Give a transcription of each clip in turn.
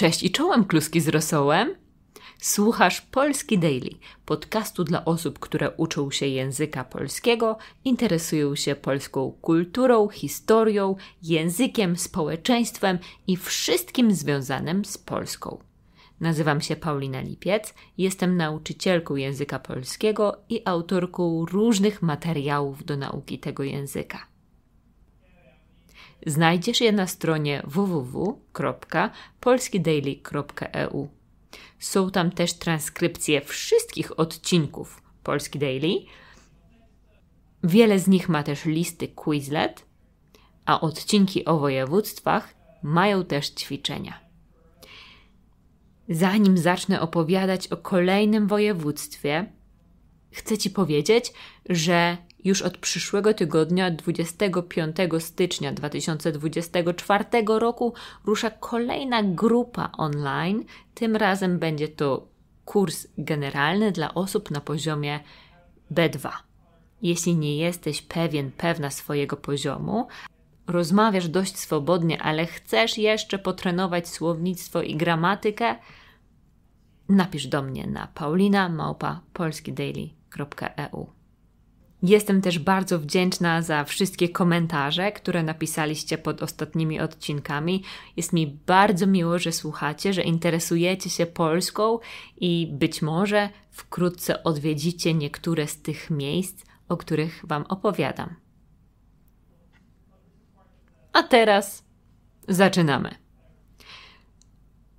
Cześć i czołem kluski z rosołem. Słuchasz Polski Daily, podcastu dla osób, które uczą się języka polskiego, interesują się polską kulturą, historią, językiem, społeczeństwem i wszystkim związanym z Polską. Nazywam się Paulina Lipiec, jestem nauczycielką języka polskiego i autorką różnych materiałów do nauki tego języka. Znajdziesz je na stronie www.polskidaily.eu. Są tam też transkrypcje wszystkich odcinków Polski Daily. Wiele z nich ma też listy Quizlet, a odcinki o województwach mają też ćwiczenia. Zanim zacznę opowiadać o kolejnym województwie, chcę Ci powiedzieć, że już od przyszłego tygodnia, 25 stycznia 2024 roku, rusza kolejna grupa online. Tym razem będzie to kurs generalny dla osób na poziomie B2. Jeśli nie jesteś pewien, pewna swojego poziomu, rozmawiasz dość swobodnie, ale chcesz jeszcze potrenować słownictwo i gramatykę, napisz do mnie na paulinamałpa.polskidaily.eu. Jestem też bardzo wdzięczna za wszystkie komentarze, które napisaliście pod ostatnimi odcinkami. Jest mi bardzo miło, że słuchacie, że interesujecie się Polską i być może wkrótce odwiedzicie niektóre z tych miejsc, o których Wam opowiadam. A teraz zaczynamy.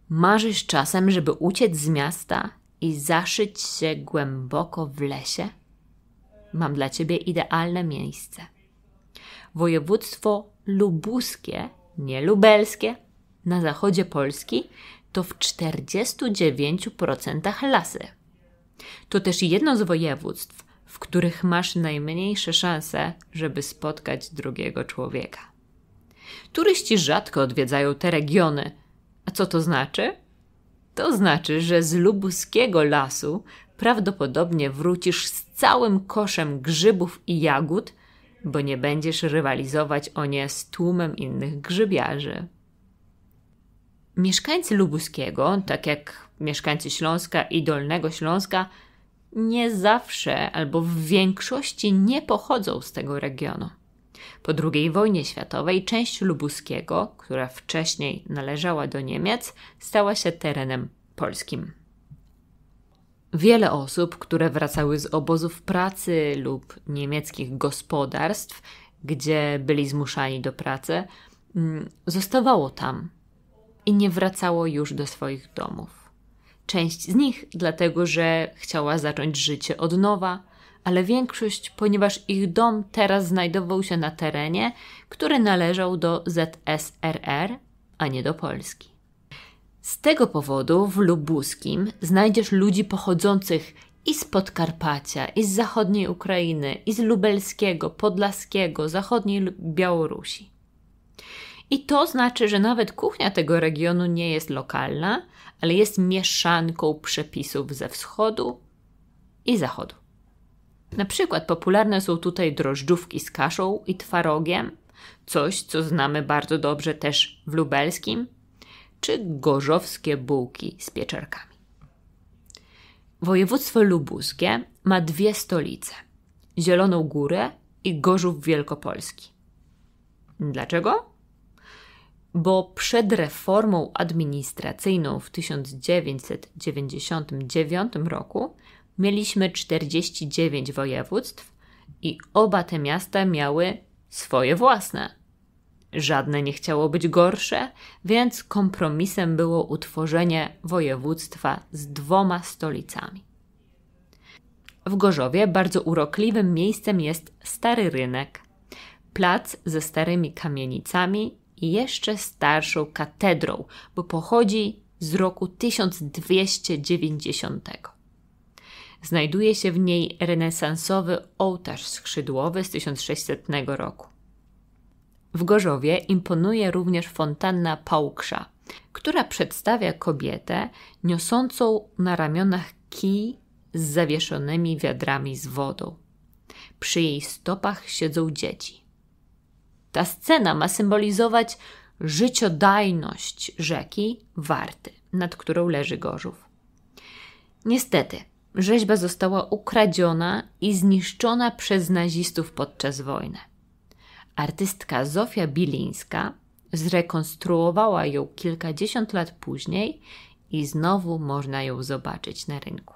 Marzysz czasem, żeby uciec z miasta i zaszyć się głęboko w lesie? Mam dla ciebie idealne miejsce. Województwo lubuskie, nie lubelskie, na zachodzie Polski to w 49% lasy. To też jedno z województw, w których masz najmniejsze szanse, żeby spotkać drugiego człowieka. Turyści rzadko odwiedzają te regiony. A co to znaczy? To znaczy, że z lubuskiego lasu prawdopodobnie wrócisz z całym koszem grzybów i jagód, bo nie będziesz rywalizować o nie z tłumem innych grzybiarzy. Mieszkańcy Lubuskiego, tak jak mieszkańcy Śląska i Dolnego Śląska, nie zawsze albo w większości nie pochodzą z tego regionu. Po II wojnie światowej część lubuskiego, która wcześniej należała do Niemiec, stała się terenem polskim. Wiele osób, które wracały z obozów pracy lub niemieckich gospodarstw, gdzie byli zmuszani do pracy, mm, zostawało tam i nie wracało już do swoich domów. Część z nich dlatego, że chciała zacząć życie od nowa, ale większość, ponieważ ich dom teraz znajdował się na terenie, który należał do ZSRR, a nie do Polski. Z tego powodu w Lubuskim znajdziesz ludzi pochodzących i z Podkarpacia, i z zachodniej Ukrainy, i z Lubelskiego, Podlaskiego, zachodniej Białorusi. I to znaczy, że nawet kuchnia tego regionu nie jest lokalna, ale jest mieszanką przepisów ze wschodu i zachodu. Na przykład popularne są tutaj drożdżówki z kaszą i twarogiem, coś co znamy bardzo dobrze też w lubelskim czy gorzowskie bułki z pieczarkami. Województwo lubuskie ma dwie stolice: Zieloną Górę i Gorzów Wielkopolski. Dlaczego? Bo przed reformą administracyjną w 1999 roku mieliśmy 49 województw i oba te miasta miały swoje własne Żadne nie chciało być gorsze, więc kompromisem było utworzenie województwa z dwoma stolicami. W Gorzowie bardzo urokliwym miejscem jest Stary Rynek, plac ze starymi kamienicami i jeszcze starszą katedrą, bo pochodzi z roku 1290. Znajduje się w niej renesansowy ołtarz skrzydłowy z 1600 roku. W Gorzowie imponuje również fontanna Pałksza, która przedstawia kobietę niosącą na ramionach kij z zawieszonymi wiadrami z wodą. Przy jej stopach siedzą dzieci. Ta scena ma symbolizować życiodajność rzeki Warty, nad którą leży Gorzów. Niestety, rzeźba została ukradziona i zniszczona przez nazistów podczas wojny. Artystka Zofia Bilińska zrekonstruowała ją kilkadziesiąt lat później i znowu można ją zobaczyć na rynku.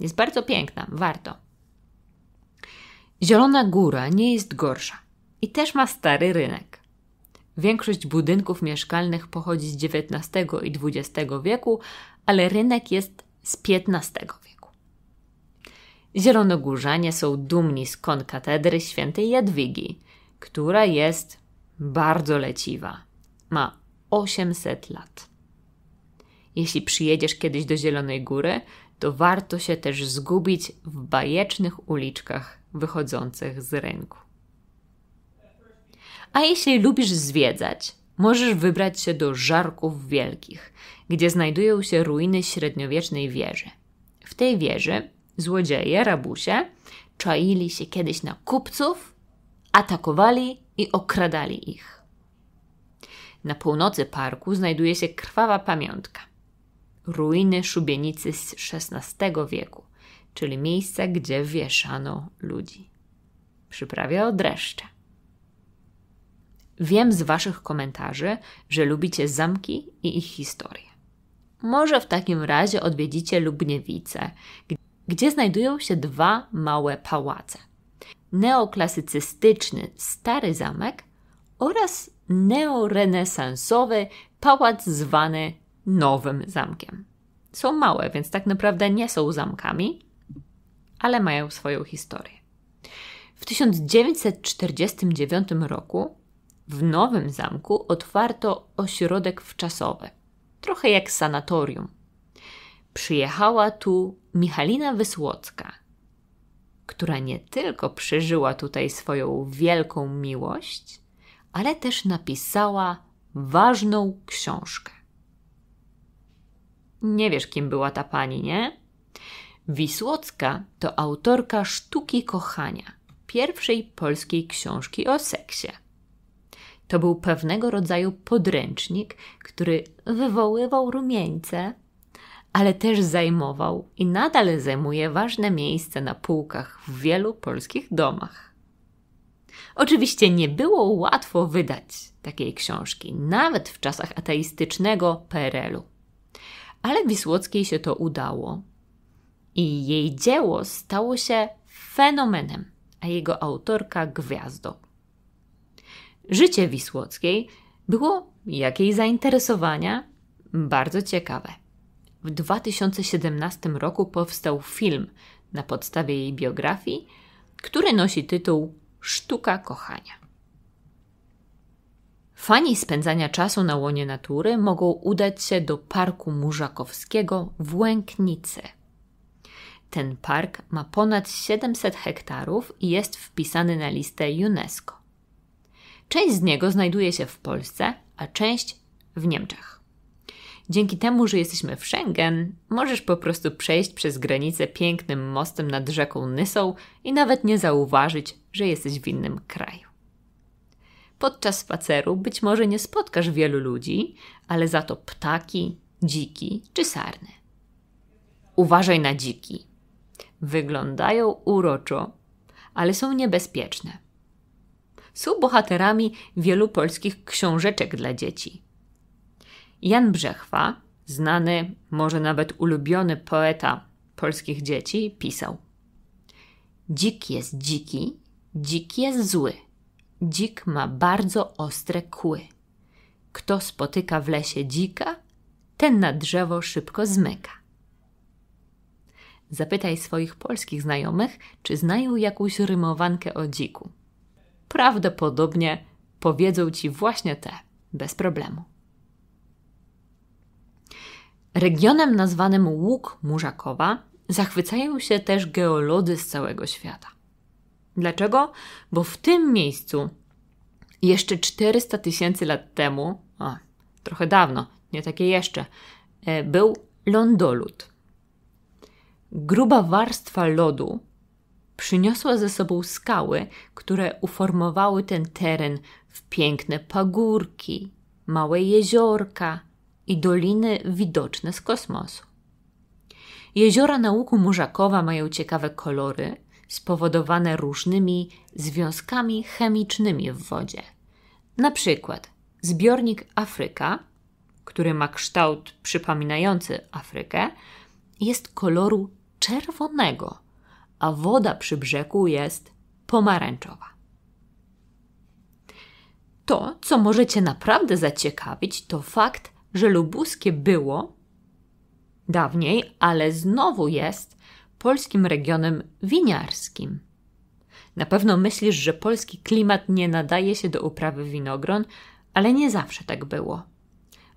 Jest bardzo piękna, warto. Zielona Góra nie jest gorsza i też ma stary rynek. Większość budynków mieszkalnych pochodzi z XIX i XX wieku, ale rynek jest z XV wieku. Zielonogórzanie są dumni z katedry świętej Jadwigi – która jest bardzo leciwa. Ma 800 lat. Jeśli przyjedziesz kiedyś do Zielonej Góry, to warto się też zgubić w bajecznych uliczkach wychodzących z rynku. A jeśli lubisz zwiedzać, możesz wybrać się do Żarków Wielkich, gdzie znajdują się ruiny średniowiecznej wieży. W tej wieży złodzieje, rabusie, czaili się kiedyś na kupców atakowali i okradali ich. Na północy parku znajduje się krwawa pamiątka ruiny szubienicy z XVI wieku, czyli miejsca, gdzie wieszano ludzi. Przyprawia dreszcze. Wiem z Waszych komentarzy, że lubicie zamki i ich historię. Może w takim razie odwiedzicie Lubniewice, gdzie znajdują się dwa małe pałace – neoklasycystyczny Stary Zamek oraz neorenesansowy pałac zwany Nowym Zamkiem. Są małe, więc tak naprawdę nie są zamkami, ale mają swoją historię. W 1949 roku w Nowym Zamku otwarto ośrodek wczasowy, trochę jak sanatorium. Przyjechała tu Michalina Wysłocka – która nie tylko przeżyła tutaj swoją wielką miłość, ale też napisała ważną książkę. Nie wiesz, kim była ta pani, nie? Wisłocka to autorka Sztuki Kochania, pierwszej polskiej książki o seksie. To był pewnego rodzaju podręcznik, który wywoływał rumieńce ale też zajmował i nadal zajmuje ważne miejsce na półkach w wielu polskich domach. Oczywiście nie było łatwo wydać takiej książki, nawet w czasach ateistycznego PRL-u. Ale Wisłockiej się to udało i jej dzieło stało się fenomenem, a jego autorka gwiazdą. Życie Wisłockiej było, jak jej zainteresowania, bardzo ciekawe. W 2017 roku powstał film na podstawie jej biografii, który nosi tytuł Sztuka kochania. Fani spędzania czasu na łonie natury mogą udać się do Parku Murzakowskiego w Łęknicy. Ten park ma ponad 700 hektarów i jest wpisany na listę UNESCO. Część z niego znajduje się w Polsce, a część w Niemczech. Dzięki temu, że jesteśmy w Schengen, możesz po prostu przejść przez granicę pięknym mostem nad rzeką Nysą i nawet nie zauważyć, że jesteś w innym kraju. Podczas spaceru być może nie spotkasz wielu ludzi, ale za to ptaki, dziki czy sarny. Uważaj na dziki. Wyglądają uroczo, ale są niebezpieczne. Są bohaterami wielu polskich książeczek dla dzieci – Jan Brzechwa, znany, może nawet ulubiony poeta polskich dzieci, pisał: Dzik jest dziki, dzik jest zły. Dzik ma bardzo ostre kły. Kto spotyka w lesie dzika, ten na drzewo szybko zmyka. Zapytaj swoich polskich znajomych, czy znają jakąś rymowankę o dziku. Prawdopodobnie powiedzą ci właśnie te, bez problemu. Regionem nazwanym Łuk Murzakowa zachwycają się też geolodzy z całego świata. Dlaczego? Bo w tym miejscu jeszcze 400 tysięcy lat temu, o, trochę dawno, nie takie jeszcze, e, był lądolód. Gruba warstwa lodu przyniosła ze sobą skały, które uformowały ten teren w piękne pagórki, małe jeziorka, i doliny widoczne z kosmosu. Jeziora na łuku Murzakowa mają ciekawe kolory, spowodowane różnymi związkami chemicznymi w wodzie. Na przykład zbiornik Afryka, który ma kształt przypominający Afrykę, jest koloru czerwonego, a woda przy brzegu jest pomarańczowa. To, co możecie naprawdę zaciekawić, to fakt, że lubuskie było dawniej, ale znowu jest polskim regionem winiarskim. Na pewno myślisz, że polski klimat nie nadaje się do uprawy winogron, ale nie zawsze tak było.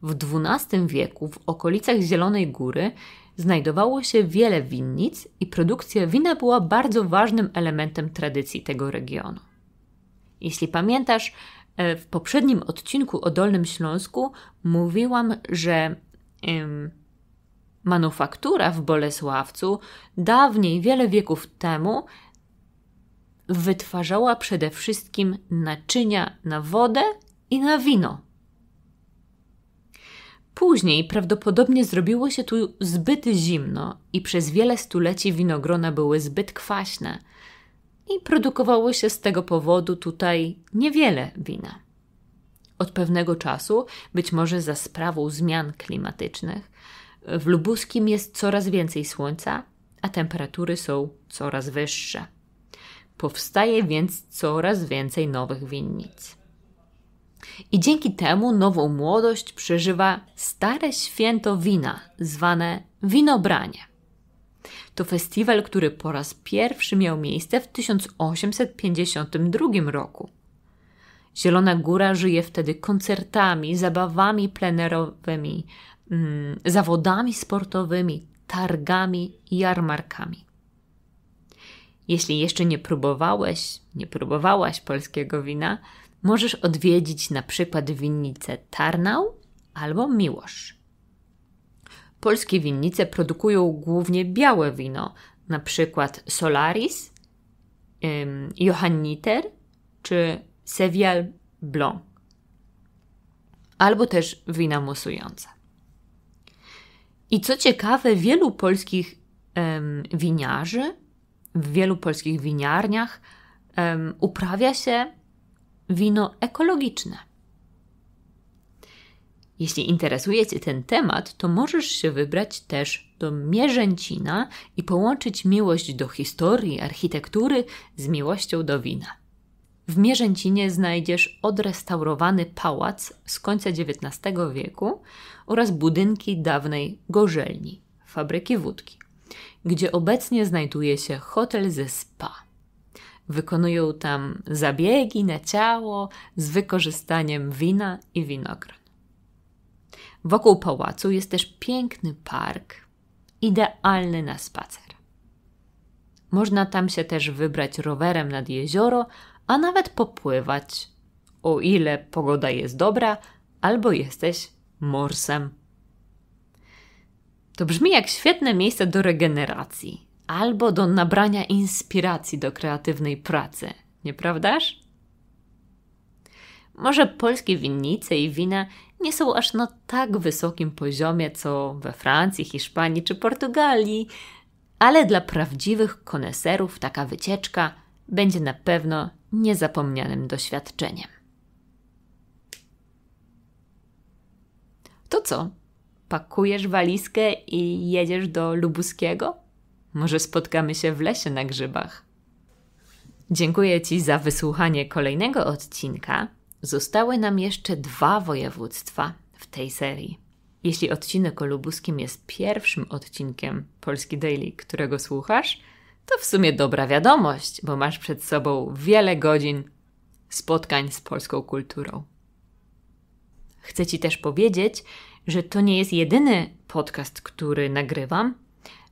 W XII wieku w okolicach Zielonej Góry znajdowało się wiele winnic i produkcja wina była bardzo ważnym elementem tradycji tego regionu. Jeśli pamiętasz, E, w poprzednim odcinku o Dolnym Śląsku mówiłam, że manufaktura w Bolesławcu dawniej, wiele wieków temu, wytwarzała przede wszystkim naczynia na wodę i na wino. Później prawdopodobnie zrobiło się tu zbyt zimno i przez wiele stuleci winogrona były zbyt kwaśne – i produkowało się z tego powodu tutaj niewiele wina. Od pewnego czasu, być może za sprawą zmian klimatycznych, w Lubuskim jest coraz więcej słońca, a temperatury są coraz wyższe. Powstaje więc coraz więcej nowych winnic. I dzięki temu nową młodość przeżywa stare święto wina, zwane winobranie. To festiwal, który po raz pierwszy miał miejsce w 1852 roku. Zielona Góra żyje wtedy koncertami, zabawami plenerowymi, mm, zawodami sportowymi, targami i jarmarkami. Jeśli jeszcze nie próbowałeś, nie próbowałaś polskiego wina, możesz odwiedzić na przykład winnicę Tarnał albo Miłosz. Polskie winnice produkują głównie białe wino, na przykład Solaris, Johanniter czy Sevial Blanc, albo też wina musujące. I co ciekawe, wielu polskich em, winiarzy, w wielu polskich winiarniach uprawia się wino ekologiczne. Jeśli interesuje Cię ten temat, to możesz się wybrać też do Mierzęcina i połączyć miłość do historii, architektury z miłością do wina. W Mierzęcinie znajdziesz odrestaurowany pałac z końca XIX wieku oraz budynki dawnej gorzelni, fabryki wódki, gdzie obecnie znajduje się hotel ze spa. Wykonują tam zabiegi na ciało z wykorzystaniem wina i winogron. Wokół pałacu jest też piękny park, idealny na spacer. Można tam się też wybrać rowerem nad jezioro, a nawet popływać, o ile pogoda jest dobra albo jesteś morsem. To brzmi jak świetne miejsce do regeneracji albo do nabrania inspiracji do kreatywnej pracy, nieprawdaż? Może polskie winnice i wina nie są aż na tak wysokim poziomie co we Francji, Hiszpanii czy Portugalii, ale dla prawdziwych koneserów taka wycieczka będzie na pewno niezapomnianym doświadczeniem. To co? Pakujesz walizkę i jedziesz do Lubuskiego? Może spotkamy się w lesie na grzybach. Dziękuję Ci za wysłuchanie kolejnego odcinka. Zostały nam jeszcze dwa województwa w tej serii. Jeśli odcinek o Lubuskim jest pierwszym odcinkiem Polski Daily, którego słuchasz, to w sumie dobra wiadomość, bo masz przed sobą wiele godzin spotkań z polską kulturą. Chcę Ci też powiedzieć, że to nie jest jedyny podcast, który nagrywam.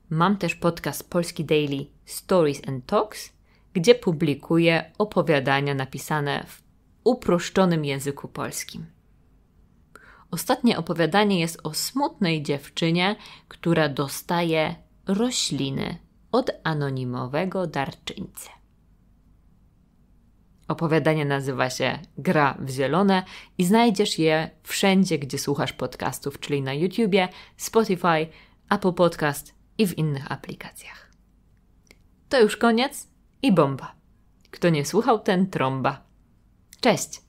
Mam też podcast Polski Daily Stories and Talks, gdzie publikuję opowiadania napisane w uproszczonym języku polskim. Ostatnie opowiadanie jest o smutnej dziewczynie, która dostaje rośliny od anonimowego darczyńcy. Opowiadanie nazywa się Gra w Zielone i znajdziesz je wszędzie, gdzie słuchasz podcastów, czyli na YouTubie, Spotify, Apple Podcast i w innych aplikacjach. To już koniec i bomba. Kto nie słuchał, ten trąba. Cześć!